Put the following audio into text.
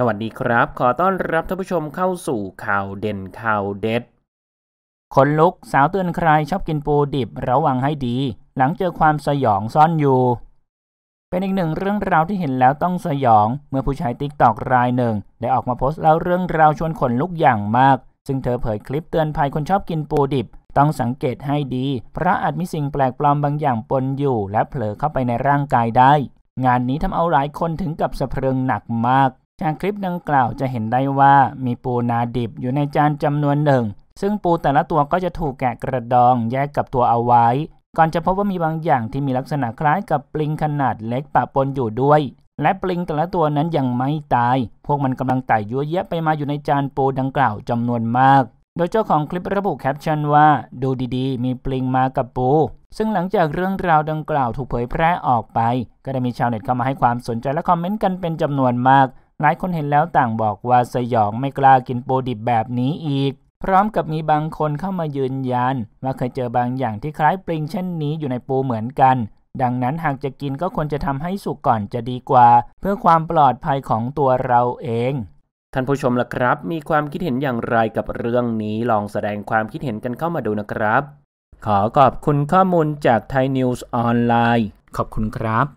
สวัสดีครับ ขอต้อนรับท่านผู้ชมเข้าสู่ข่าวเด่นข่าวเด็ด คนลุกสาวเตือนใคร ชอบกินปูดิบระวังให้ดี หลังเจอความสยองซ่อนอยู่ เป็นอีกหนึ่งเรื่องราวที่เห็นแล้วต้องสยอง เมื่อผู้ใช้ติ๊กตอกรายหนึ่ง ได้ออกมาโพสต์เล่าเรื่องราวชวนขนลุกอย่างมาก ซึ่งเธอเผยคลิปเตือนภัยคนชอบกินปูดิบ ต้องสังเกตให้ดี เพราะอาจมีสิ่งแปลกปลอมบางอย่างปนอยู่ และเผลอเข้าไปในร่างกายได้ งานนี้ทำเอาหลายคนถึงกับสะเพริงหนักมากจากคลิปดังกล่าวจะเห็นได้ว่ามีปูนาดิบอยู่ในจานจำนวนหนึ่ง ซึ่งปูแต่ละตัวก็จะถูกแกะกระดอง แยกกับตัวเอาไว้ก่อนจะพบว่ามีบางอย่างที่มีลักษณะคล้ายกับปลิงขนาดเล็กปะปนอยู่ด้วย และปลิงแต่ละตัวนั้นยังไม่ตาย พวกมันกำลังไต่ยั่วเยะไปมาอยู่ในจานปูดังกล่าวจำนวนมาก โดยเจ้าของคลิประบุแคปชั่นว่าดูดีๆ มีปลิงมากับปู ซึ่งหลังจากเรื่องราว ดังกล่าวถูกเผยแพร่ออกไป ก็ได้มีชาวเน็ตเข้ามาให้ความสนใจและคอมเมนต์กันเป็นจำนวนมากหลายคนเห็นแล้วต่างบอกว่าสยองไม่กล้ากินปูดิบแบบนี้อีก พร้อมกับมีบางคนเข้ามายืนยัน ว่าเคยเจอบางอย่างที่คล้ายปลิงเช่นนี้อยู่ในปูเหมือนกัน ดังนั้นหากจะกินก็ควรจะทำให้สุกก่อนจะดีกว่า เพื่อความปลอดภัยของตัวเราเองท่านผู้ชมล่ะครับ มีความคิดเห็นอย่างไรกับเรื่องนี้ลองแสดงความคิดเห็นกันเข้ามาดูนะครับ ขอขอบคุณข้อมูลจากไทยนิวส์ออนไลน์ขอบคุณครับ